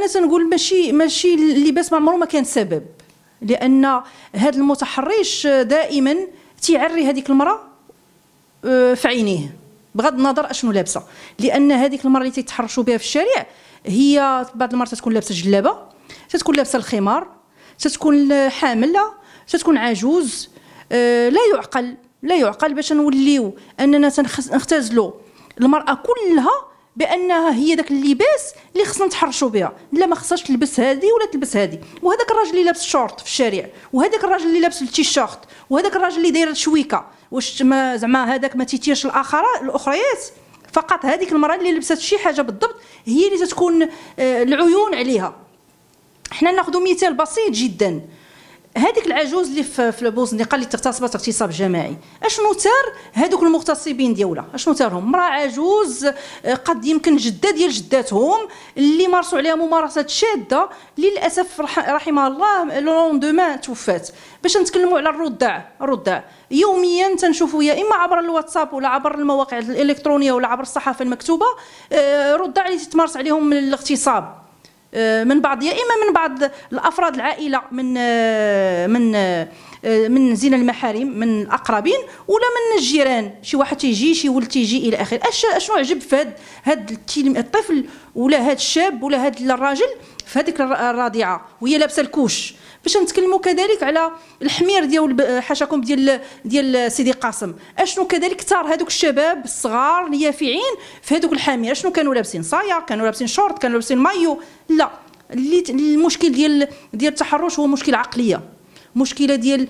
انا تنقول ماشي ماشي اللباس ما عمره ما كان سبب لان هذا المتحرش دائما تيعري هذيك المراه آه، في عينيه بغض النظر اشنو لابسه لان هذيك المراه اللي تيتحرشوا بها في الشارع هي بعض المرات تكون لابسه جلابه تتكون لابسه الخمار تتكون حامله تتكون عجوز آه، لا يعقل لا يعقل باش نوليو اننا تنختزلوا المراه كلها بانها هي داك اللباس اللي خصنا نتحرشوا بها لا ما خصهاش تلبس هذه ولا تلبس هذه وهذاك الراجل اللي لابس شورت في الشارع وهذاك الراجل اللي لابس التيشيرت وهذاك الراجل اللي داير الشويكه واش ما زعما هذاك ما تيتيرش الاخر الاخريات فقط هذيك المراه اللي لبست شي حاجه بالضبط هي اللي تتكون آه، العيون عليها حنا ناخذ مثال بسيط جدا هذيك العجوز اللي في البوزنيقه اللي تغتصبت اغتصاب جماعي اشنو تار هذوك المغتصبين ديالها اشنو تارهم امراه عجوز آه، قد يمكن جده ديال جداتهم اللي مارسوا عليها ممارسات شاده للاسف رحمها الله آه، لون لوندومان توفات باش نتكلموا على الرضاع الرضاع يوميا تنشوفوا يا اما عبر الواتساب ولا عبر المواقع الالكترونيه ولا عبر الصحافه المكتوبه آه، رضاع اللي تتمارس عليهم الاغتصاب آه، من بعض يا اما من بعض الافراد العائله من آه، من آه، من زين المحارم من الاقربين ولا من الجيران شي واحد تيجي شي ولد تيجي الى اخره اشنو عجب في هاد هاد الطفل ولا هاد الشاب ولا هاد الراجل في هذيك الرضيعه وهي لابسه الكوش باش نتكلموا كذلك على الحمير ديال حاشاكم ديال ديال سيدي قاسم اشنو كذلك ثار هذوك الشباب الصغار اليافعين في هذوك الحامير اشنو كانوا لابسين صايا كانوا لابسين شورت كانوا لابسين مايو لا اللي المشكل ديال ديال التحرش هو مشكل عقليه مشكله ديال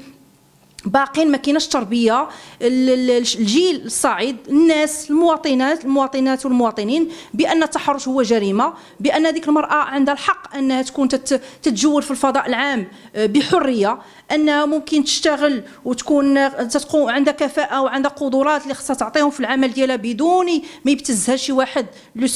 باقين ما كايناش تربيه الجيل الصاعد الناس المواطنات المواطنات والمواطنين بان التحرش هو جريمه بان ديك المراه عندها الحق انها تكون تتجول في الفضاء العام آه، بحريه انها ممكن تشتغل وتكون آه، تتقوم عندها كفاءه وعندها قدرات اللي خصها تعطيهم في العمل ديالها بدون ما يبتزها شي واحد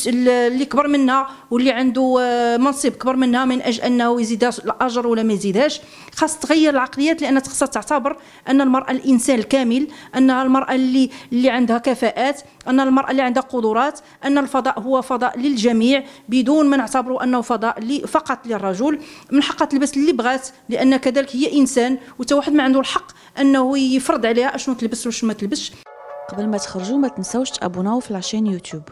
اللي كبر منها واللي عنده آه، منصب كبر منها من اجل انه يزيدها الاجر ولا ما يزيدهاش خاص تغير العقليات لان خصها تعتبر ان المراه الانسان الكامل انها المراه اللي اللي عندها كفاءات ان المراه اللي عندها قدرات ان الفضاء هو فضاء للجميع بدون ما نعتبره انه فضاء فقط للرجل من حقها تلبس اللي بغات لان كذلك هي انسان وتا واحد ما عنده الحق انه يفرض عليها اشنو تلبس وشنو ما تلبسش قبل ما تخرجوا ما تنساوش تابوناو في لاشين يوتيوب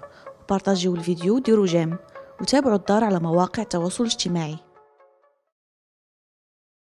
بارطاجيو الفيديو ديروا جيم وتابعوا الدار على مواقع التواصل الاجتماعي